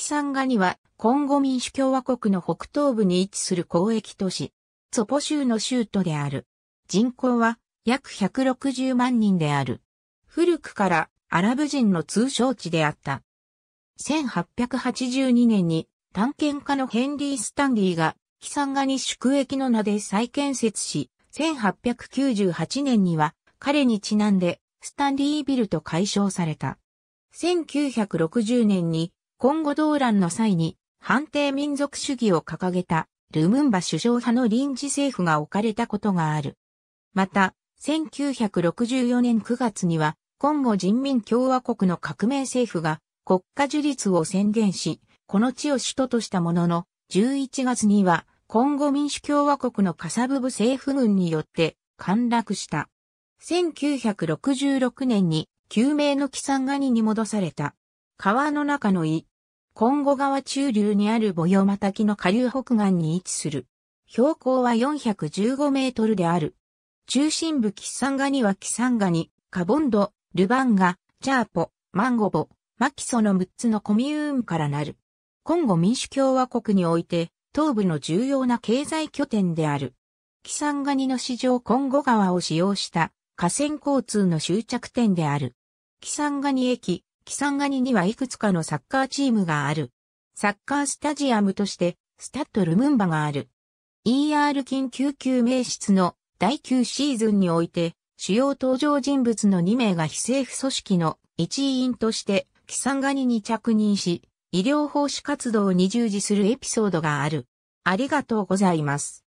キサンガニは、コンゴ民主共和国の北東部に位置する交易都市、ツポ州の州都である。人口は約160万人である。古くからアラブ人の通称地であった。1882年に探検家のヘンリー・スタンリーがキサンガニ宿駅の名で再建設し、1898年には彼にちなんでスタンリービルと解消された。1960年に今後動乱の際に判定民族主義を掲げたルムンバ首相派の臨時政府が置かれたことがある。また、1964年9月には、コンゴ人民共和国の革命政府が国家樹立を宣言し、この地を首都としたものの、11月には、コンゴ民主共和国のカサブブ政府軍によって陥落した。1966年に、救命の帰参ガニに戻された。川の中の井、コンゴ川中流にあるボヨマキの下流北岸に位置する。標高は415メートルである。中心部キッサンガニはキサンガニ、カボンド、ルバンガ、チャーポ、マンゴボ、マキソの6つのコミューンからなる。コンゴ民主共和国において、東部の重要な経済拠点である。キサンガニの市場コンゴ川を使用した河川交通の終着点である。キサンガニ駅、キサンガニにはいくつかのサッカーチームがある。サッカースタジアムとして、スタッドルムンバがある。ER 緊急救命室の第9シーズンにおいて、主要登場人物の2名が非政府組織の一員として、キサンガニに着任し、医療奉仕活動に従事するエピソードがある。ありがとうございます。